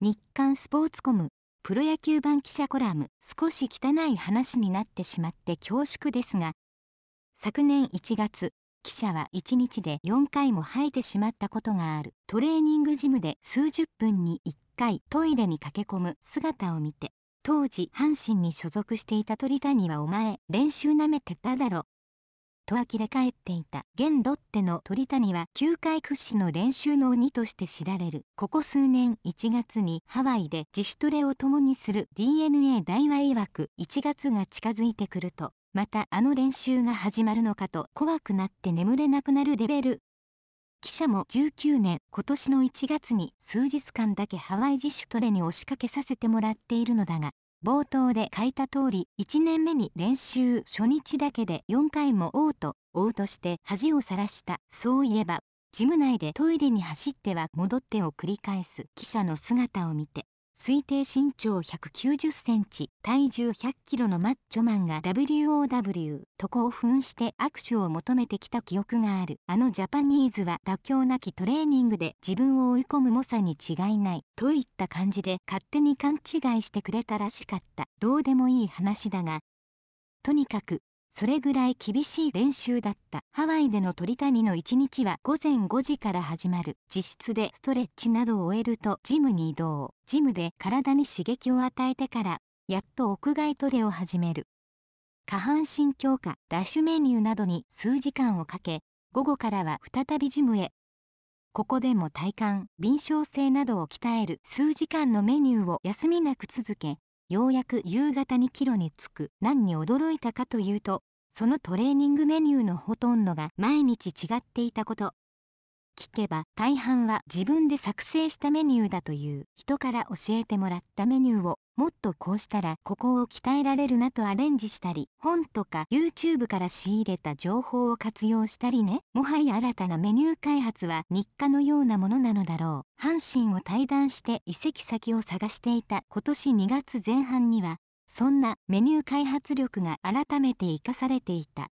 日刊スポーツコムプロ野球版記者コラム少し汚い話になってしまって恐縮ですが昨年1月記者は1日で4回も吐いてしまったことがあるトレーニングジムで数十分に1回トイレに駆け込む姿を見て当時阪神に所属していた鳥谷はお前練習なめてただろと呆れ返っていた現ロッテの鳥谷は球界屈指の練習の鬼として知られるここ数年1月にハワイで自主トレを共にする d n a 大和わく1月が近づいてくるとまたあの練習が始まるのかと怖くなって眠れなくなるレベル記者も19年今年の1月に数日間だけハワイ自主トレに押しかけさせてもらっているのだが冒頭で書いた通り1年目に練習初日だけで4回もと、吐うとして恥をさらしたそういえばジム内でトイレに走っては戻ってを繰り返す記者の姿を見て推定身長190センチ、体重100キロのマッチョマンが WOW と興奮して握手を求めてきた記憶がある。あのジャパニーズは妥協なきトレーニングで自分を追い込む猛者に違いないといった感じで勝手に勘違いしてくれたらしかった。どうでもいい話だが、とにかくそれぐらい厳しい練習だったハワイでの鳥谷の一日は午前5時から始まる自室でストレッチなどを終えるとジムに移動ジムで体に刺激を与えてからやっと屋外トレを始める下半身強化ダッシュメニューなどに数時間をかけ午後からは再びジムへここでも体幹、敏捷性などを鍛える数時間のメニューを休みなく続け、ようやく夕方に帰路に着く何に驚いたかというとそのトレーニングメニューのほとんどが毎日違っていたこと。聞けば大半は自分で作成したメニューだという人から教えてもらったメニューをもっとこうしたらここを鍛えられるなとアレンジしたり本とか YouTube から仕入れた情報を活用したりねもはや新たなメニュー開発は日課のようなものなのだろう阪神を退団して移籍先を探していた今年2月前半にはそんなメニュー開発力が改めて生かされていた